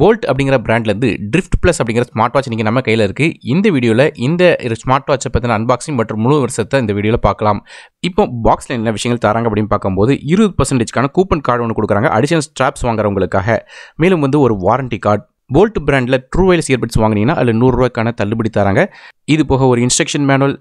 bolt அப்படிங்கிற பிராண்ட்லேருந்து drift plus அப்படிங்கிற ஸ்மார்ட் வாட்ச் இன்றைக்கி நம்ம கையில் இருக்குது இந்த வீடியோவில் இந்த ஸ்மார்ட் வாட்சை பற்றின அன்பாக்சிங் மற்றும் முழு வருஷத்தை இந்த வீடியோவில் பார்க்கலாம் இப்போ பாக்ஸில் என்ன விஷயங்கள் தராங்க அப்படின்னு பார்க்கும்போது இருபது பர்சன்டேஜ்க்கான கூப்பன் கார்டு ஒன்று கொடுக்குறாங்க அடிஷனல் ஸ்ட்ராப்ஸ் வாங்குறவங்களுக்காக மேலும் வந்து ஒரு வாரண்டி கார்டு போல்ட் பிராண்டில் ட்ரூ வயல்ஸ் இயர்பட்ஸ் வாங்கினீங்கன்னா அதில் நூறுரூவாய்க்கான தள்ளுபடி தராங்க இது போக ஒரு இன்ஸ்ட்ரக்ஷன் மேனுவல்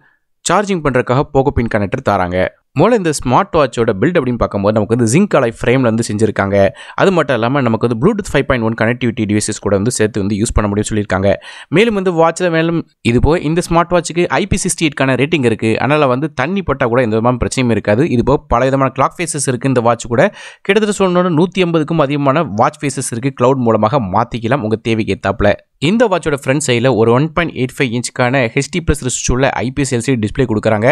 சார்ஜிங் பண்ணுறதுக்காக போகோ பின் கனெக்டர் தராங்க முதல்ல இந்த ஸ்மார்ட் வாட்சோட பில்ட் அப்படின்னு பார்க்கும்போது நமக்கு வந்து ஜிங்க் அலை ஃப்ரேமில் வந்து செஞ்சிருக்காங்க அது மட்டும் இல்லாமல் நமக்கு வந்து Bluetooth five point one connectivity devices கூட வந்து சேர்த்து வந்து யூஸ் பண்ண முடியும்னு சொல்லியிருக்காங்க மேலும் வந்து வாட்சில் மேலும் இது போக இந்த ஸ்மார்ட் வாட்சுக்கு ஐபி சிக்ஸ்டி எயிட்கான ரேட்டிங் இருக்குது அதனால் வந்து தண்ணி பட்டால் கூட எந்த விதமான பிரச்சனையும் இருக்காது இது போக பல விதமான கிளாக் ஃபேஸஸ் இருக்குது இந்த வாட்ச் கூட கிட்டத்தட்ட சொன்னோன்னு நூற்றி ஐம்பதுக்கும் அதிகமான வாட்ச் ஃபேஸஸ் இருக்குது க்ளவுட் மூலமாக மாற்றிக்கலாம் உங்கள் தேவைக்கு ஏற்றாப்பில் இந்த வாட்சோட ஃப்ரண்ட் சைடில் ஒரு ஒன் பாயிண்ட் எயிட் ஃபைவ் இன்ச்சுக்கான ஹெச்டி ப்ளஸ் உள்ள ஐபிஎஸ் எல்சிடி டிஸ்பிளே கொடுக்குறாங்க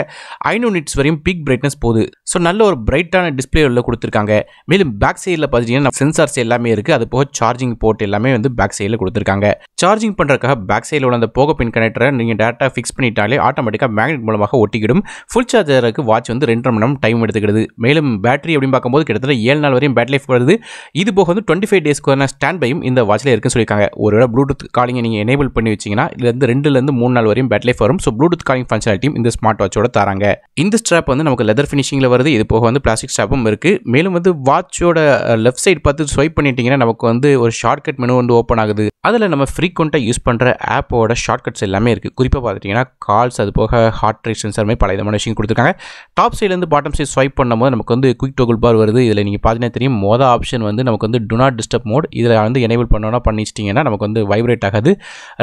ஐநூறு நிட்ஸ் வரையும் பிக் பிரைட்னஸ் போகுது ஸோ நல்ல ஒரு பிரைட்டான டிஸ்பிளே உள்ள கொடுத்துருக்காங்க மேலும் பேக் சைடில் பார்த்தீங்கன்னா சென்சார்ஸ் எல்லாமே இருக்குது அது போக சார்ஜிங் போர்ட் எல்லாமே வந்து பேக் சைடில் கொடுத்துருக்காங்க சார்ஜிங் பண்ணுறதுக்காக பேக் சைடில் உள்ள அந்த போக பின் கனெக்டரை நீங்கள் டேரெக்டாக ஃபிக்ஸ் பண்ணிட்டாலே ஆட்டோமேட்டிக்காக மேக்னெட் மூலமாக ஒட்டிக்கிடும் ஃபுல் சார்ஜருக்கு வாட்ச் வந்து ரெண்டரை மணி நேரம் டைம் எடுத்துக்கிடுது மேலும் பேட்டரி அப்படின்னு பார்க்கும்போது கிட்டத்தட்ட ஏழு நாள் வரையும் பேட்டரி லைஃப் வருது இது போக வந்து டுவெண்ட்டி ஃபைவ் டேஸ்க்கு ஸ்டாண்ட் பையும் இந்த வாட்சில் இருக்குன்னு சொல்லியிருக்காங்க ஒரு ப்ளூடூத் காலிங்கை நீங்கள் எனேபிள் பண்ணி வச்சிங்கன்னா இதுலேருந்து ரெண்டுலேருந்து மூணு நாள் வரையும் பேட்டரி லைஃப் வரும் ஸோ ப்ளூடூத் காலிங் ஃபங்க்ஷனாலிட்டியும் இந்த ஸ்மார்ட் வாட்சோட தராங்க இந்த ஸ்ட்ராப் வந்து நமக்கு லெதர் ஃபினிஷிங்கில் வருது இது போக வந்து பிளாஸ்டிக் ஸ்ட்ராப்பும் இருக்குது மேலும் வந்து வாட்சோட லெஃப்ட் சைட் பார்த்து ஸ்வைப் பண்ணிட்டீங்கன்னா நமக்கு வந்து ஒரு ஷார்ட்கட் மெனு வந்து ஓப்பன் ஆகுது அதில் நம்ம ஃப்ரீக்வெண்ட்டாக யூஸ் பண்ணுற ஆப்போட ஷார்ட்கட்ஸ் எல்லாமே இருக்குது குறிப்பாக பார்த்துட்டிங்கன்னா கால்ஸ் அது போக ஹார்ட் ரேட் சென்சர் மாதிரி பல விதமான விஷயம் கொடுத்துருக்காங்க டாப் சைட்லேருந்து பாட்டம் சைட் ஸ்வைப் பண்ணும்போது நமக்கு வந்து குயிக் டோகுள் பார் வருது இதில் நீங்கள் பார்த்தீங்கன்னா தெரியும் மோத ஆப்ஷன் வந்து நமக்கு வந்து டு நாட் டிஸ்டர்ப் மோட் இதில் வந்து எனேபிள் பண்ணோன்னா பண்ணிச்சிட்டிங்கன்னா நமக்கு வந்து வைப்ரேட் ஆப்ரேட் ஆகாது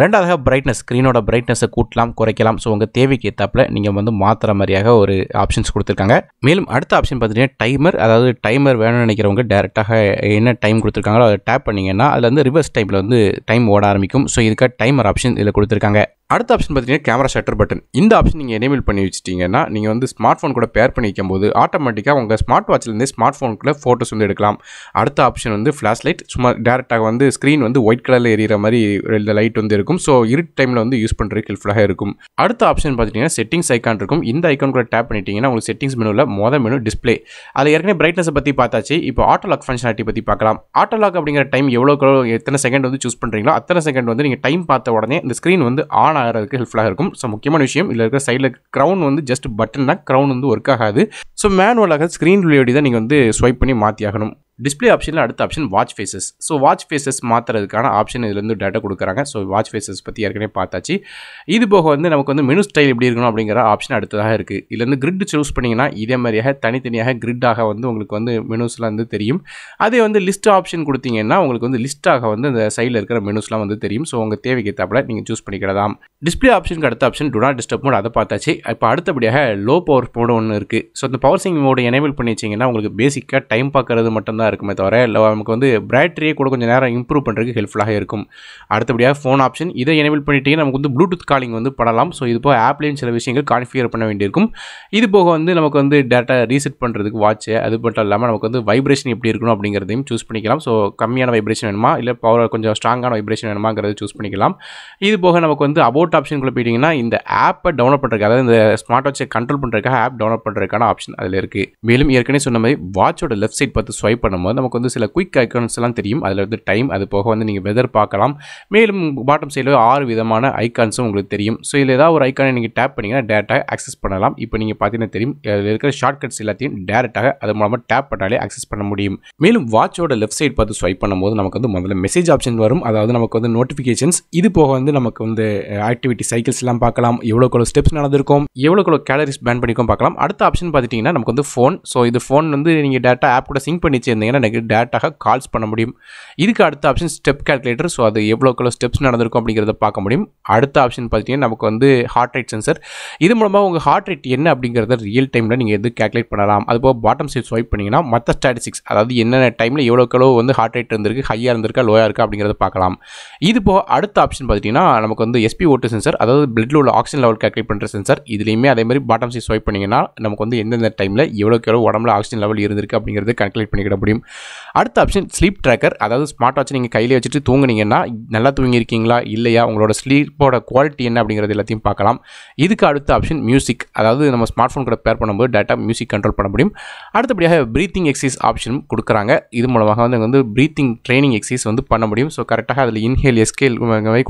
ரெண்டாவதாக பிரைட்னஸ் ஸ்க்ரீனோட பிரைட்னஸை கூட்டலாம் குறைக்கலாம் ஸோ உங்கள் தேவைக்கு ஏற்றாப்பில் நீங்கள் வந்து மாற்றுற மாதிரியாக ஒரு ஆப்ஷன்ஸ் கொடுத்துருக்காங்க மேலும் அடுத்த ஆப்ஷன் பார்த்தீங்கன்னா டைமர் அதாவது டைமர் வேணும்னு நினைக்கிறவங்க டேரெக்டாக என்ன டைம் கொடுத்துருக்காங்களோ அதை டேப் பண்ணிங்கன்னா அதில் வந்து ரிவர்ஸ் டைமில் வந்து டைம் ஓட ஆரம்பிக்கும் ஸோ இதுக்காக டைமர் ஆப்ஷன் இதில் கொடுத்துருக்காங்க அடுத்த ஆப்ஷன் பார்த்தீங்கன்னா கேமரா ஷட்டர் பட்டன் இந்த ஆப்ஷன் நீங்கள் எனேபிள் பண்ணி வச்சிட்டிங்கன்னா நீங்கள் வந்து ஸ்மார்ட் ஃபோன் கூட பேர் பண்ணி வைக்கும்போது ஆட்டோமேட்டிக்காக உங்கள் ஸ்மார்ட் வாட்ச்லேருந்தே ஸ்மார்ட் ஃபோனுக்குள்ளே ஃபோட்டோஸ் வந்து எடுக்கலாம் அடுத்த ஆப்ஷன் வந்து ஃப்ளாஷ் லைட் சும்மா டேரெக்டாக வந்து ஸ்க்ரீன் வந்து ஒயிட் கலரில் எரியிற மாதிரி இந்த லைட் வந்து இருக்கும் ஸோ இரு டைமில் வந்து யூஸ் பண்ணுறதுக்கு ஹெல்ப்ஃபுல்லாக இருக்கும் அடுத்த ஆப்ஷன் பார்த்தீங்கன்னா செட்டிங்ஸ் ஐக்கான் இருக்கும் இந்த ஐக்கான் கூட டேப் பண்ணிட்டீங்கன்னா உங்களுக்கு செட்டிங்ஸ் மெனுவில் மொதல் மெனு டிஸ்பிளே அதில் ஏற்கனவே பிரைட்னஸை பற்றி பார்த்தாச்சு இப்போ ஆட்டோ லாக் ஃபங்க்ஷனாலிட்டி பற்றி பார்க்கலாம் ஆட்டோ லாக் அப்படிங்கிற டைம் எவ்வளோ எத்தனை செகண்ட் வந்து சூஸ் பண்ணுறீங்களோ அத்தனை செகண்ட் வந்து நீங்கள் டைம் பார்த்த உடனே இந்த ஸ்க்ரீன் வந்து ஆன் ஆகிறதுக்கு ஹெல்ப்ஃபுல்லாக இருக்கும் ஸோ முக்கியமான விஷயம் இல்லை இருக்கிற சைடில் க்ரௌன் வந்து ஜஸ்ட் பட்டன்னா தான் க்ரௌன் வந்து ஒர்க் ஆகாது ஸோ மேனுவலாக ஸ்க்ரீன் விளையாடி தான் நீங்கள் வந்து ஸ்வைப் பண்ணி மாற்றி ஆகணும் டிஸ்பிளே ஆப்ஷனில் அடுத்த option watch faces so watch faces மாற்றுறதுக்கான ஆப்ஷன் இதுலேருந்து டேட்டா கொடுக்குறாங்க ஸோ வாட்ச் ஃபேஸஸ் பற்றி ஏற்கனவே பார்த்தாச்சு இது போக வந்து நமக்கு வந்து மெனு ஸ்டைல் எப்படி இருக்கணும் அப்படிங்கிற ஆப்ஷன் அடுத்ததாக இருக்குது இதுலேருந்து கிரிட் சூஸ் பண்ணிங்கன்னா இதே மாதிரியாக தனித்தனியாக கிரிட்டாக வந்து உங்களுக்கு வந்து மெனுஸ்லாம் வந்து தெரியும் அதே வந்து லிஸ்ட் ஆப்ஷன் கொடுத்தீங்கன்னா உங்களுக்கு வந்து லிஸ்ட்டாக வந்து அந்த சைடில் இருக்கிற மெனுஸ்லாம் வந்து தெரியும் ஸோ உங்கள் தேவைக்கு தப்பில் நீங்கள் சூஸ் பண்ணிக்கிறதாம் டிஸ்பிளே ஆப்ஷனுக்கு அடுத்த option do not disturb mode அதை பார்த்தாச்சு இப்போ அடுத்தபடியாக லோ பவர் மோடு ஒன்று இருக்குது ஸோ இந்த பவர் சிங் மோடு எனேபிள் பண்ணி வச்சிங்கன்னா உங்களுக்கு பேசிக்காக டைம் பார்க்குறது மட்டும்தான் ஹெல்ப்ஃபுல்லாக இருக்குமே தவிர இல்லை நமக்கு வந்து பேட்டரியே கூட கொஞ்சம் நேரம் இம்ப்ரூவ் பண்ணுறதுக்கு ஹெல்ப்ஃபுல்லாக இருக்கும் அடுத்தபடியாக ஃபோன் ஆப்ஷன் இதை எனேபிள் பண்ணிட்டீங்க நமக்கு வந்து ப்ளூடூத் காலிங் வந்து பண்ணலாம் ஸோ இது போக ஆப்லேயும் சில விஷயங்கள் கான்ஃபிகர் பண்ண வேண்டியிருக்கும் இது போக வந்து நமக்கு வந்து டேட்டா ரீசெட் பண்ணுறதுக்கு வாட்ச்சு அது மட்டும் இல்லாமல் நமக்கு வந்து வைப்ரேஷன் எப்படி இருக்கணும் அப்படிங்கிறதையும் சூஸ் பண்ணிக்கலாம் ஸோ கம்மியான வைப்ரேஷன் வேணுமா இல்லை பவர் கொஞ்சம் ஸ்ட்ராங்கான வைப்ரேஷன் வேணுமாங்கிறத சூஸ் பண்ணிக்கலாம் இது போக நமக்கு வந்து அபவுட் ஆப்ஷனுக்குள்ளே போயிட்டிங்கன்னா இந்த ஆப்பை டவுன்லோட் பண்ணுறதுக்கு அதாவது இந்த ஸ்மார்ட் வாட்சை கண்ட்ரோல் பண்ணுறதுக்காக ஆப் டவுன்லோட் பண்ணுறதுக்கான ஆப்ஷன் அதில் இருக்குது மேலும் ஏற்கனவே சொன்ன மாதிரி வாட்சோட லெஃப்ட் சைட் பார்த்து ஸ்வைப் பண்ணும் பண்ணும்போது நமக்கு வந்து சில குயிக் ஐக்கான்ஸ் எல்லாம் தெரியும் அதில் வந்து டைம் அது போக வந்து நீங்கள் வெதர் பார்க்கலாம் மேலும் பாட்டம் சைடில் ஆறு விதமான ஐக்கான்ஸும் உங்களுக்கு தெரியும் ஸோ இதில் ஏதாவது ஒரு ஐக்கானை நீங்கள் டேப் பண்ணிங்கன்னா டேரெக்டாக ஆக்சஸ் பண்ணலாம் இப்போ நீங்கள் பார்த்தீங்கன்னா தெரியும் அதில் இருக்கிற ஷார்ட்கட்ஸ் எல்லாத்தையும் டேரெக்டாக அது மூலமாக டேப் பண்ணாலே ஆக்சஸ் பண்ண முடியும் மேலும் வாட்சோட லெஃப்ட் சைட் பார்த்து ஸ்வைப் பண்ணும்போது நமக்கு வந்து முதல்ல மெசேஜ் ஆப்ஷன் வரும் அதாவது நமக்கு வந்து நோட்டிஃபிகேஷன்ஸ் இது போக வந்து நமக்கு வந்து ஆக்டிவிட்டி சைக்கிள்ஸ் எல்லாம் பார்க்கலாம் எவ்வளோ ஸ்டெப்ஸ் நடந்திருக்கும் எவ்வளோ கேலரிஸ் பேன் பண்ணிக்கும் பார்க்கலாம் அடுத்த ஆப்ஷன் பார்த்துட்டிங்கன்னா நமக்கு வந்து ஃபோன் ஸோ இது ஃபோன் வந்து நீங்கள் டேரெக்டாக ஆப் கூட சிங்க் பண்ணி பார்த்தீங்கன்னா எனக்கு டேட்டாக கால்ஸ் பண்ண முடியும் இதுக்கு அடுத்த ஆப்ஷன் ஸ்டெப் கால்குலேட்டர் ஸோ அது எவ்வளோக்குள்ள ஸ்டெப்ஸ் நடந்திருக்கும் அப்படிங்கிறத பார்க்க முடியும் அடுத்த ஆப்ஷன் பார்த்தீங்கன்னா நமக்கு வந்து ஹார்ட் ரேட் சென்சர் இது மூலமாக உங்கள் ஹார்ட் ரேட் என்ன அப்படிங்கிறத ரியல் டைமில் நீங்கள் எது கேல்குலேட் பண்ணலாம் அதுபோக பாட்டம் சைட் ஸ்வைப் பண்ணிங்கன்னா மற்ற ஸ்டாட்டிஸ்டிக்ஸ் அதாவது என்னென்ன டைமில் எவ்வளோக்களோ வந்து ஹார்ட் ரேட் இருந்திருக்கு ஹையாக இருந்திருக்கா லோயாக இருக்கா அப்படிங்கிறத பார்க்கலாம் இது போக அடுத்த ஆப்ஷன் பார்த்தீங்கன்னா நமக்கு வந்து எஸ்பி ஓட்டு சென்சர் அதாவது பிளட்டில் உள்ள ஆக்சிஜன் லெவல் கேல்குலேட் பண்ணுற சென்சர் இதுலேயுமே அதே மாதிரி பாட்டம் சைட் ஸ்வைப் பண்ணிங்கன்னா நமக்கு வந்து எந்தெந்த டைமில் எவ்வளோக்கு எவ்வளோ உடம்புல ஆக்சிஜன் லெவல் இருந்திருக்கு அப்படிங்கிறது கால்குலேட் பண்ணிக்கிட முடியும் முடியும் அடுத்த ஆப்ஷன் ஸ்லீப் ட்ராக்கர் அதாவது ஸ்மார்ட் வாட்ச் நீங்கள் கையிலே வச்சுட்டு தூங்குனீங்கன்னா நல்லா தூங்கியிருக்கீங்களா இல்லையா உங்களோட ஸ்லீப்போட குவாலிட்டி என்ன அப்படிங்கிறது எல்லாத்தையும் பார்க்கலாம் இதுக்கு அடுத்த ஆப்ஷன் மியூசிக் அதாவது நம்ம ஸ்மார்ட் ஃபோன் கூட பேர் பண்ணும்போது டேட்டா மியூசிக் கண்ட்ரோல் பண்ண முடியும் அடுத்தபடியாக ப்ரீத்திங் எக்ஸசைஸ் ஆப்ஷன் கொடுக்குறாங்க இது மூலமாக வந்து வந்து ப்ரீத்திங் ட்ரைனிங் எக்ஸசைஸ் வந்து பண்ண முடியும் ஸோ கரெக்டாக அதில் இன்ஹேல் எஸ்கேல்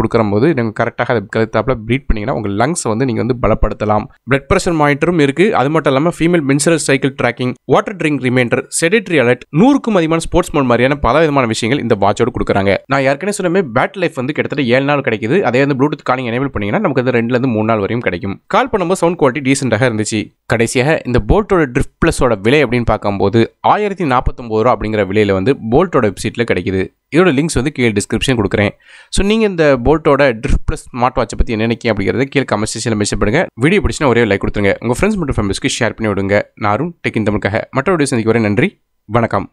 கொடுக்குற போது நீங்கள் கரெக்டாக அதை கருத்தாப்பில் ப்ரீட் பண்ணிங்கன்னா உங்கள் லங்ஸ் வந்து நீங்கள் வந்து பலப்படுத்தலாம் பிளட் ப்ரெஷர் மானிட்டரும் இருக்குது அது மட்டும் இல்லாமல் female menstrual cycle tracking water drink reminder sedentary alert நூ நூறுக்கும் அதிகமான ஸ்போர்ட்ஸ் மோட் மாதிரியான பல விதமான விஷயங்கள் இந்த வாட்சோடு கொடுக்குறாங்க நான் ஏற்கனவே சொன்னமே பேட் லைஃப் வந்து கிட்டத்தட்ட ஏழு நாள் கிடைக்குது அதே வந்து ப்ளூடூத் காலிங் எனேபிள் பண்ணிங்கன்னா நமக்கு வந்து ரெண்டுலேருந்து மூணு நாள் வரையும் கிடைக்கும் கால் பண்ணும்போது சவுண்ட் குவாலிட்டி டீசெண்டாக இருந்துச்சு கடைசியாக இந்த போல்ட்டோட ட்ரிஃப்ட் ப்ளஸோட விலை அப்படின்னு பார்க்கும்போது ஆயிரத்தி நாற்பத்தொம்பது ரூபா அப்படிங்கிற விலையில் வந்து போல்ட்டோட வெப்சைட்டில் கிடைக்குது இதோட லிங்க்ஸ் வந்து கீழே டிஸ்கிரிப்ஷன் கொடுக்குறேன் ஸோ நீங்கள் இந்த போல்ட்டோட ட்ரிஃப்ட் ப்ளஸ் ஸ்மார்ட் வாட்சை பற்றி என்ன நினைக்கி அப்படிங்கிறத கீழே கமெண்ட் செக்ஷனில் மெசேஜ் பண்ணுங்கள் வீடியோ பிடிச்சினா ஒரே லைக் கொடுத்துருங்க உங்கள் ஃப்ரெண்ட்ஸ் மற்றும் ஃபேமிலிஸ்க்கு ஷேர் பண்ணி விடுங்க நாரும் டெக்கின் தமிழுக்காக மற்ற வீடியோ சந்திக்கு வரேன் நன்றி வணக்கம்